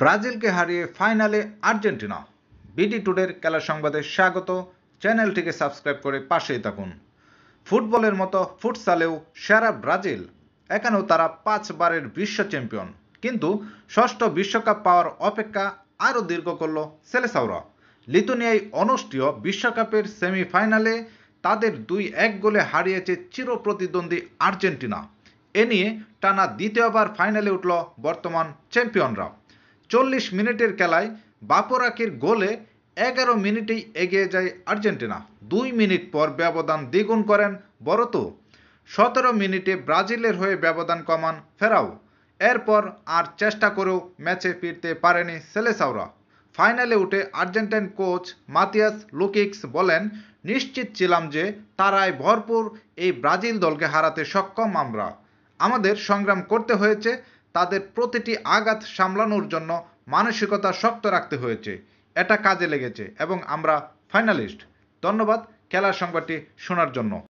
ব্রাজিলকে হারিয়ে ফাইনালে Argentina BD টুডের খেলা সংবাদে স্বাগত চ্যানেলটিকে সাবস্ক্রাইব করে পাশেই থাকুন ফুটবলের মতো ফুটসালেও সেরা ব্রাজিল এখানেও তারা পাঁচবারের বিশ্ব চ্যাম্পিয়ন কিন্তু ষষ্ঠ বিশ্বকাপ পাওয়ার অপেক্ষা আরও দীর্ঘ করল সেলেসাউরা লিথুনিয়ায় অনুষ্ঠেয় বিশ্বকাপের সেমিফাইনালে তাদের দুই এক গোলে হারিয়েছে চির প্রতিদ্বন্দ্বী আর্জেন্টিনা এ নিয়ে টানা দ্বিতীয়বার ফাইনালে উঠল বর্তমান চ্যাম্পিয়নরা চল্লিশ মিনিটের খেলায় বাপরাকের গোলে এগারো মিনিটেই এগিয়ে যায় আর্জেন্টিনা দুই মিনিট পর ব্যবধান দ্বিগুণ করেন বরতো সতেরো মিনিটে ব্রাজিলের হয়ে ব্যবধান কমান ফেরাও এরপর আর চেষ্টা করেও ম্যাচে ফিরতে পারেনি সেলেসাওরা ফাইনালে উঠে আর্জেন্টাইন কোচ মাতিয়াস লুকিক্স বলেন নিশ্চিত ছিলাম যে তারায় ভরপুর এই ব্রাজিল দলকে হারাতে সক্ষম আমরা আমাদের সংগ্রাম করতে হয়েছে তাদের প্রতিটি আঘাত সামলানোর জন্য মানসিকতা শক্ত রাখতে হয়েছে এটা কাজে লেগেছে এবং আমরা ফাইনালিস্ট ধন্যবাদ খেলার সংবাদটি শোনার জন্য